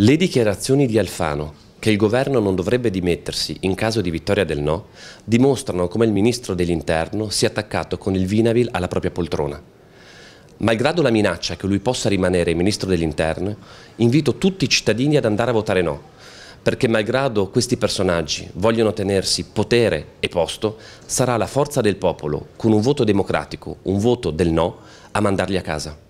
Le dichiarazioni di Alfano, che il governo non dovrebbe dimettersi in caso di vittoria del no, dimostrano come il ministro dell'interno sia attaccato con il Vinavil alla propria poltrona. Malgrado la minaccia che lui possa rimanere ministro dell'interno, invito tutti i cittadini ad andare a votare no, perché malgrado questi personaggi vogliono tenersi potere e posto, sarà la forza del popolo, con un voto democratico, un voto del no, a mandarli a casa.